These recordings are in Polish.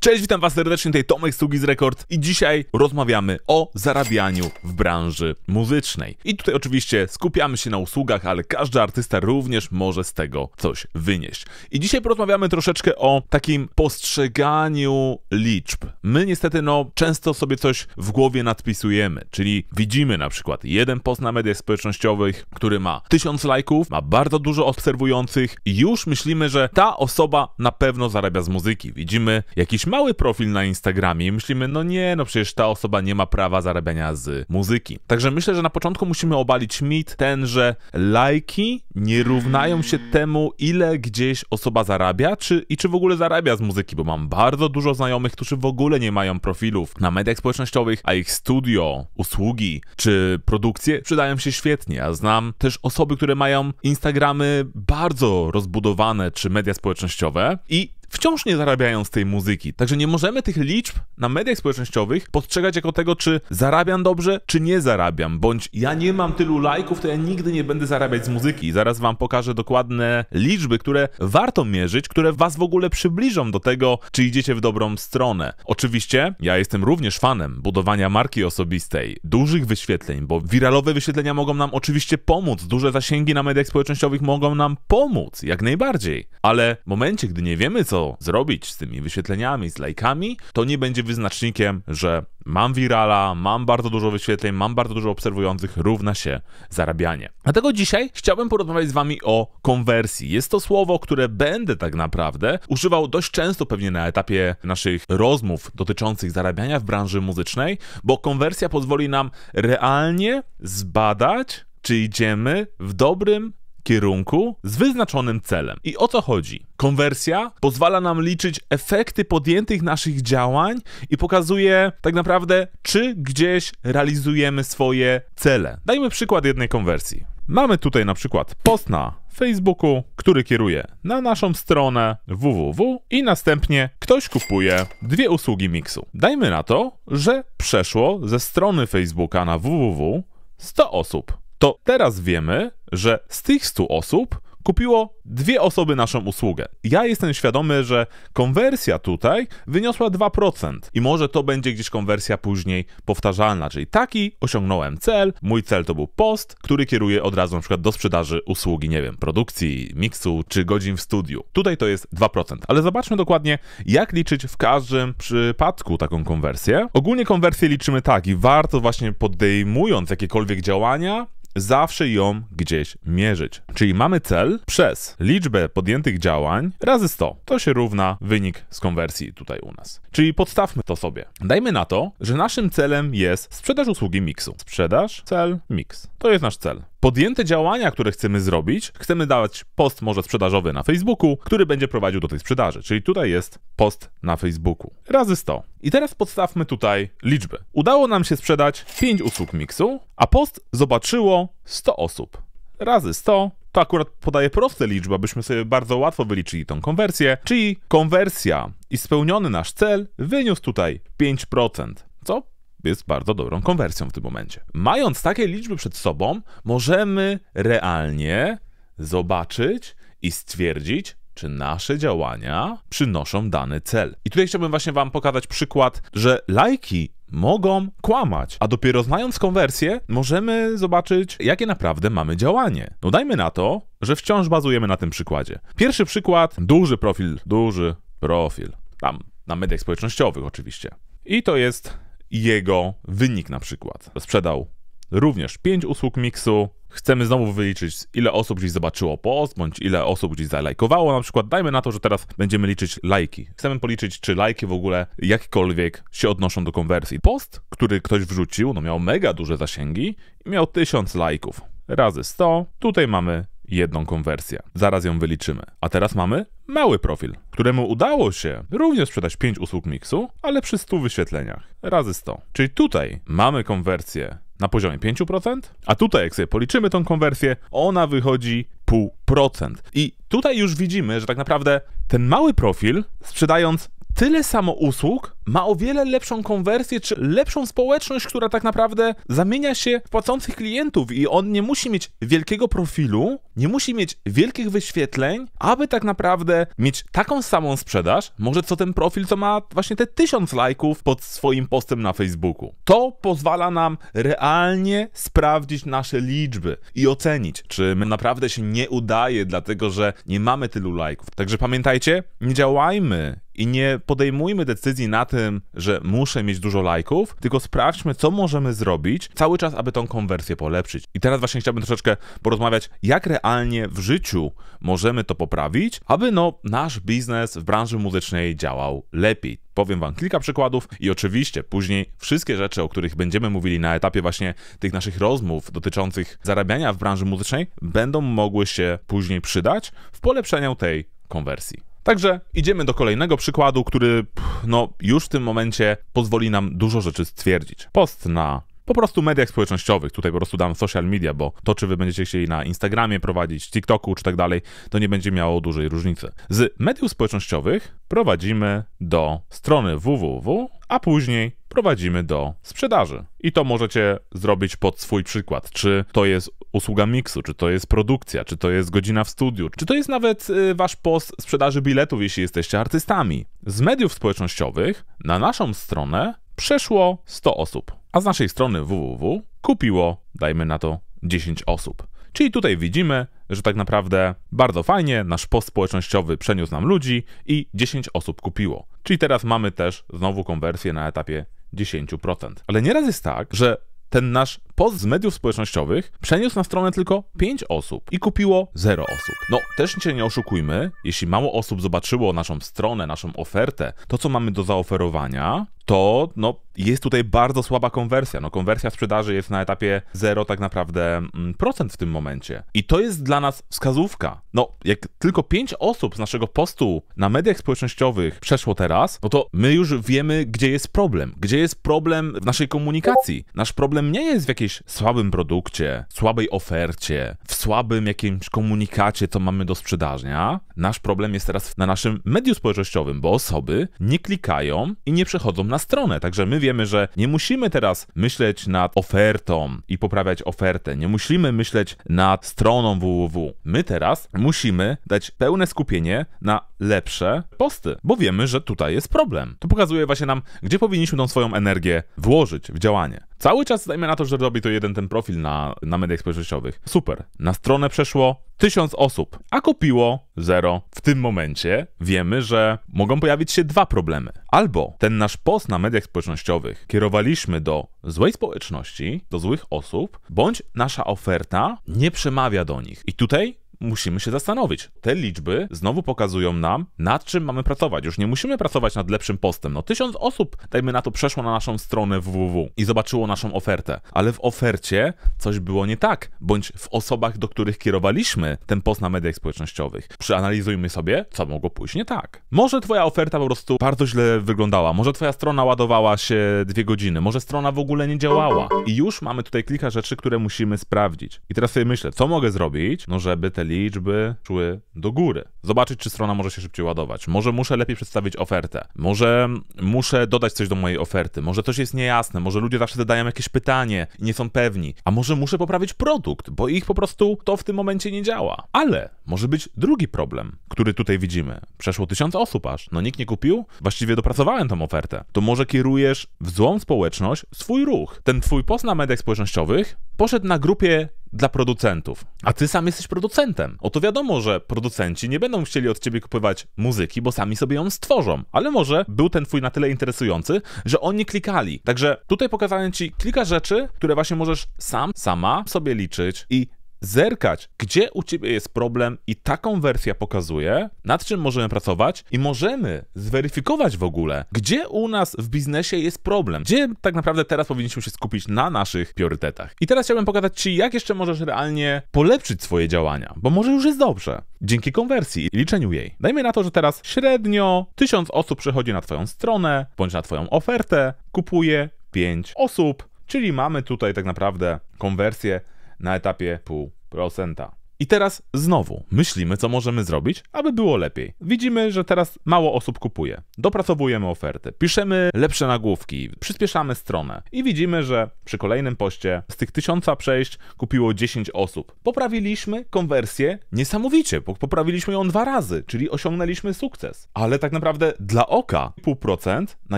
Cześć, witam Was serdecznie, tutaj Tomek Sługi z Rekord i dzisiaj rozmawiamy o zarabianiu w branży muzycznej. I tutaj oczywiście skupiamy się na usługach, ale każdy artysta również może z tego coś wynieść. I dzisiaj porozmawiamy troszeczkę o takim postrzeganiu liczb. My niestety no często sobie coś w głowie nadpisujemy, czyli widzimy na przykład jeden post na mediach społecznościowych, który ma tysiąc lajków, ma bardzo dużo obserwujących i już myślimy, że ta osoba na pewno zarabia z muzyki. Widzimy jakiś mały profil na Instagramie i myślimy, no nie, no przecież ta osoba nie ma prawa zarabiania z muzyki. Także myślę, że na początku musimy obalić mit ten, że lajki nie równają się temu, ile gdzieś osoba zarabia, czy, i czy w ogóle zarabia z muzyki, bo mam bardzo dużo znajomych, którzy w ogóle nie mają profilów na mediach społecznościowych, a ich studio, usługi czy produkcje przydają się świetnie. A znam też osoby, które mają Instagramy bardzo rozbudowane czy media społecznościowe i wciąż nie zarabiają z tej muzyki. Także nie możemy tych liczb na mediach społecznościowych postrzegać jako tego, czy zarabiam dobrze, czy nie zarabiam, bądź ja nie mam tylu lajków, to ja nigdy nie będę zarabiać z muzyki. Zaraz wam pokażę dokładne liczby, które warto mierzyć, które was w ogóle przybliżą do tego, czy idziecie w dobrą stronę. Oczywiście ja jestem również fanem budowania marki osobistej, dużych wyświetleń, bo wiralowe wyświetlenia mogą nam oczywiście pomóc, duże zasięgi na mediach społecznościowych mogą nam pomóc, jak najbardziej. Ale w momencie, gdy nie wiemy, co co zrobić z tymi wyświetleniami, z lajkami, to nie będzie wyznacznikiem, że mam wirala, mam bardzo dużo wyświetleń, mam bardzo dużo obserwujących, równa się zarabianie. Dlatego dzisiaj chciałbym porozmawiać z Wami o konwersji. Jest to słowo, które będę tak naprawdę używał dość często pewnie na etapie naszych rozmów dotyczących zarabiania w branży muzycznej, bo konwersja pozwoli nam realnie zbadać, czy idziemy w dobrym kierunku z wyznaczonym celem. I o co chodzi? Konwersja pozwala nam liczyć efekty podjętych naszych działań i pokazuje tak naprawdę, czy gdzieś realizujemy swoje cele. Dajmy przykład jednej konwersji. Mamy tutaj na przykład post na Facebooku, który kieruje na naszą stronę www i następnie ktoś kupuje dwie usługi miksu. Dajmy na to, że przeszło ze strony Facebooka na www 100 osób to teraz wiemy, że z tych 100 osób kupiło dwie osoby naszą usługę. Ja jestem świadomy, że konwersja tutaj wyniosła 2% i może to będzie gdzieś konwersja później powtarzalna, czyli taki osiągnąłem cel, mój cel to był post, który kieruje od razu na przykład do sprzedaży usługi, nie wiem, produkcji, miksu czy godzin w studiu. Tutaj to jest 2%, ale zobaczmy dokładnie jak liczyć w każdym przypadku taką konwersję. Ogólnie konwersję liczymy tak i warto właśnie podejmując jakiekolwiek działania zawsze ją gdzieś mierzyć. Czyli mamy cel przez liczbę podjętych działań razy 100. To się równa wynik z konwersji tutaj u nas. Czyli podstawmy to sobie. Dajmy na to, że naszym celem jest sprzedaż usługi miksu. Sprzedaż, cel, mix. To jest nasz cel podjęte działania, które chcemy zrobić, chcemy dawać post może sprzedażowy na Facebooku, który będzie prowadził do tej sprzedaży. Czyli tutaj jest post na Facebooku. Razy 100. I teraz podstawmy tutaj liczby. Udało nam się sprzedać 5 usług Mixu, a post zobaczyło 100 osób. Razy 100 to akurat podaje proste liczby, abyśmy sobie bardzo łatwo wyliczyli tą konwersję, czyli konwersja i spełniony nasz cel wyniósł tutaj 5%, co jest bardzo dobrą konwersją w tym momencie. Mając takie liczby przed sobą, możemy realnie zobaczyć i stwierdzić, czy nasze działania przynoszą dany cel. I tutaj chciałbym właśnie Wam pokazać przykład, że lajki mogą kłamać, a dopiero znając konwersję, możemy zobaczyć, jakie naprawdę mamy działanie. No dajmy na to, że wciąż bazujemy na tym przykładzie. Pierwszy przykład, duży profil, duży profil. Tam na mediach społecznościowych oczywiście. I to jest jego wynik na przykład. Sprzedał również 5 usług mixu. Chcemy znowu wyliczyć, ile osób gdzieś zobaczyło post, bądź ile osób gdzieś zalajkowało na przykład. Dajmy na to, że teraz będziemy liczyć lajki. Chcemy policzyć, czy lajki w ogóle jakkolwiek się odnoszą do konwersji. Post, który ktoś wrzucił, no miał mega duże zasięgi i miał 1000 lajków. Razy 100. Tutaj mamy jedną konwersję. Zaraz ją wyliczymy. A teraz mamy mały profil, któremu udało się również sprzedać 5 usług miksu, ale przy 100 wyświetleniach. Razy 100. Czyli tutaj mamy konwersję na poziomie 5%, a tutaj jak sobie policzymy tą konwersję, ona wychodzi 0,5%. I tutaj już widzimy, że tak naprawdę ten mały profil, sprzedając tyle samo usług, ma o wiele lepszą konwersję, czy lepszą społeczność, która tak naprawdę zamienia się w płacących klientów i on nie musi mieć wielkiego profilu, nie musi mieć wielkich wyświetleń, aby tak naprawdę mieć taką samą sprzedaż, może co ten profil, co ma właśnie te tysiąc lajków pod swoim postem na Facebooku. To pozwala nam realnie sprawdzić nasze liczby i ocenić, czy my naprawdę się nie udaje, dlatego że nie mamy tylu lajków. Także pamiętajcie, nie działajmy i nie podejmujmy decyzji na tym, tym, że muszę mieć dużo lajków, tylko sprawdźmy, co możemy zrobić cały czas, aby tą konwersję polepszyć. I teraz właśnie chciałbym troszeczkę porozmawiać, jak realnie w życiu możemy to poprawić, aby no, nasz biznes w branży muzycznej działał lepiej. Powiem Wam kilka przykładów i oczywiście później wszystkie rzeczy, o których będziemy mówili na etapie właśnie tych naszych rozmów dotyczących zarabiania w branży muzycznej, będą mogły się później przydać w polepszeniu tej konwersji. Także idziemy do kolejnego przykładu, który no, już w tym momencie pozwoli nam dużo rzeczy stwierdzić. Post na po prostu mediach społecznościowych. Tutaj po prostu dam social media, bo to, czy wy będziecie chcieli na Instagramie prowadzić, TikToku czy tak dalej, to nie będzie miało dużej różnicy. Z mediów społecznościowych prowadzimy do strony www, a później prowadzimy do sprzedaży. I to możecie zrobić pod swój przykład. Czy to jest usługa miksu, czy to jest produkcja, czy to jest godzina w studiu, czy to jest nawet y, wasz post sprzedaży biletów, jeśli jesteście artystami. Z mediów społecznościowych na naszą stronę przeszło 100 osób, a z naszej strony www kupiło, dajmy na to, 10 osób. Czyli tutaj widzimy, że tak naprawdę bardzo fajnie nasz post społecznościowy przeniósł nam ludzi i 10 osób kupiło. Czyli teraz mamy też znowu konwersję na etapie 10%. Ale nieraz jest tak, że ten nasz post z mediów społecznościowych przeniósł na stronę tylko 5 osób i kupiło 0 osób. No, też się nie oszukujmy, jeśli mało osób zobaczyło naszą stronę, naszą ofertę, to co mamy do zaoferowania, to no, jest tutaj bardzo słaba konwersja. No, konwersja sprzedaży jest na etapie 0 tak naprawdę mm, procent w tym momencie. I to jest dla nas wskazówka. No, jak tylko 5 osób z naszego postu na mediach społecznościowych przeszło teraz, no to my już wiemy, gdzie jest problem. Gdzie jest problem w naszej komunikacji. Nasz problem nie jest w jakiejś słabym produkcie, słabej ofercie, w słabym jakimś komunikacie, co mamy do sprzedażnia, nasz problem jest teraz na naszym mediu społecznościowym, bo osoby nie klikają i nie przechodzą na stronę. Także my wiemy, że nie musimy teraz myśleć nad ofertą i poprawiać ofertę, nie musimy myśleć nad stroną www. My teraz musimy dać pełne skupienie na lepsze posty, bo wiemy, że tutaj jest problem. To pokazuje właśnie nam, gdzie powinniśmy tą swoją energię włożyć w działanie. Cały czas dajmy na to, że robi to jeden ten profil na, na mediach społecznościowych. Super. Na stronę przeszło tysiąc osób, a kupiło zero. W tym momencie wiemy, że mogą pojawić się dwa problemy. Albo ten nasz post na mediach społecznościowych kierowaliśmy do złej społeczności, do złych osób, bądź nasza oferta nie przemawia do nich. I tutaj musimy się zastanowić. Te liczby znowu pokazują nam, nad czym mamy pracować. Już nie musimy pracować nad lepszym postem. No tysiąc osób, dajmy na to, przeszło na naszą stronę www i zobaczyło naszą ofertę. Ale w ofercie coś było nie tak, bądź w osobach, do których kierowaliśmy ten post na mediach społecznościowych. Przeanalizujmy sobie, co mogło pójść nie tak. Może twoja oferta po prostu bardzo źle wyglądała, może twoja strona ładowała się dwie godziny, może strona w ogóle nie działała. I już mamy tutaj kilka rzeczy, które musimy sprawdzić. I teraz sobie myślę, co mogę zrobić, no żeby te liczby szły do góry. Zobaczyć, czy strona może się szybciej ładować. Może muszę lepiej przedstawić ofertę. Może muszę dodać coś do mojej oferty. Może coś jest niejasne. Może ludzie zawsze zadają jakieś pytanie i nie są pewni. A może muszę poprawić produkt, bo ich po prostu to w tym momencie nie działa. Ale może być drugi problem, który tutaj widzimy. Przeszło tysiąc osób aż. No nikt nie kupił? Właściwie dopracowałem tą ofertę. To może kierujesz w złą społeczność swój ruch. Ten twój post na mediach społecznościowych poszedł na grupie dla producentów. A ty sam jesteś producentem. Oto wiadomo, że producenci nie będą chcieli od ciebie kupować muzyki, bo sami sobie ją stworzą. Ale może był ten twój na tyle interesujący, że oni klikali. Także tutaj pokazałem ci kilka rzeczy, które właśnie możesz sam, sama sobie liczyć i zerkać, gdzie u ciebie jest problem i ta konwersja pokazuje, nad czym możemy pracować i możemy zweryfikować w ogóle, gdzie u nas w biznesie jest problem, gdzie tak naprawdę teraz powinniśmy się skupić na naszych priorytetach. I teraz chciałbym pokazać ci, jak jeszcze możesz realnie polepszyć swoje działania, bo może już jest dobrze, dzięki konwersji i liczeniu jej. Dajmy na to, że teraz średnio 1000 osób przychodzi na twoją stronę, bądź na twoją ofertę, kupuje 5 osób, czyli mamy tutaj tak naprawdę konwersję na etapie pół procenta. I teraz znowu myślimy, co możemy zrobić, aby było lepiej. Widzimy, że teraz mało osób kupuje. Dopracowujemy oferty, piszemy lepsze nagłówki, przyspieszamy stronę i widzimy, że przy kolejnym poście z tych tysiąca przejść kupiło 10 osób. Poprawiliśmy konwersję niesamowicie, bo poprawiliśmy ją dwa razy, czyli osiągnęliśmy sukces. Ale tak naprawdę dla oka 0,5% na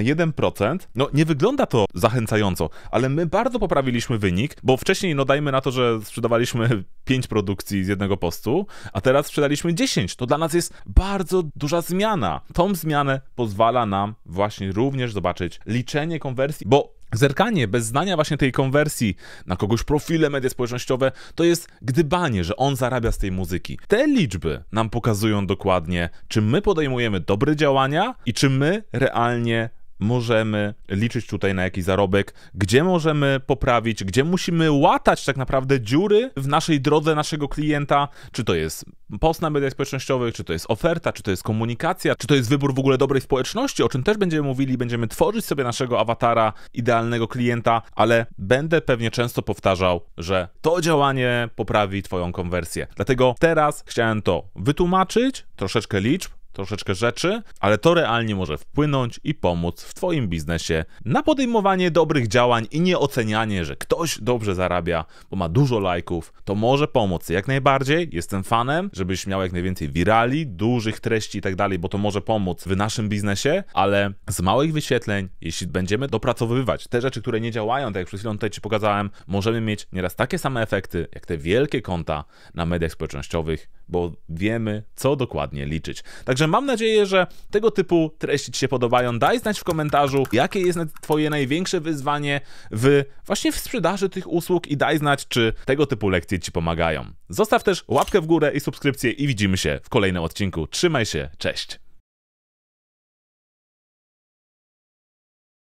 1%, no nie wygląda to zachęcająco, ale my bardzo poprawiliśmy wynik, bo wcześniej, no dajmy na to, że sprzedawaliśmy 5 produkcji jednego postu, a teraz sprzedaliśmy 10. To dla nas jest bardzo duża zmiana. Tą zmianę pozwala nam właśnie również zobaczyć liczenie konwersji, bo Zerkanie bez znania właśnie tej konwersji na kogoś profile, media społecznościowe, to jest gdybanie, że on zarabia z tej muzyki. Te liczby nam pokazują dokładnie, czy my podejmujemy dobre działania i czy my realnie możemy liczyć tutaj na jakiś zarobek, gdzie możemy poprawić, gdzie musimy łatać tak naprawdę dziury w naszej drodze naszego klienta, czy to jest post na mediach społecznościowych, czy to jest oferta, czy to jest komunikacja, czy to jest wybór w ogóle dobrej społeczności, o czym też będziemy mówili, będziemy tworzyć sobie naszego awatara, idealnego klienta, ale będę pewnie często powtarzał, że to działanie poprawi Twoją konwersję. Dlatego teraz chciałem to wytłumaczyć, troszeczkę liczb, troszeczkę rzeczy, ale to realnie może wpłynąć i pomóc w Twoim biznesie na podejmowanie dobrych działań i nie ocenianie, że ktoś dobrze zarabia, bo ma dużo lajków. To może pomóc jak najbardziej. Jestem fanem, żebyś miał jak najwięcej wirali, dużych treści i tak dalej, bo to może pomóc w naszym biznesie, ale z małych wyświetleń, jeśli będziemy dopracowywać te rzeczy, które nie działają, tak jak przed chwilą tutaj Ci pokazałem, możemy mieć nieraz takie same efekty, jak te wielkie konta na mediach społecznościowych, bo wiemy, co dokładnie liczyć. Także mam nadzieję, że tego typu treści Ci się podobają. Daj znać w komentarzu, jakie jest Twoje największe wyzwanie w właśnie w sprzedaży tych usług i daj znać, czy tego typu lekcje Ci pomagają. Zostaw też łapkę w górę i subskrypcję i widzimy się w kolejnym odcinku. Trzymaj się, cześć!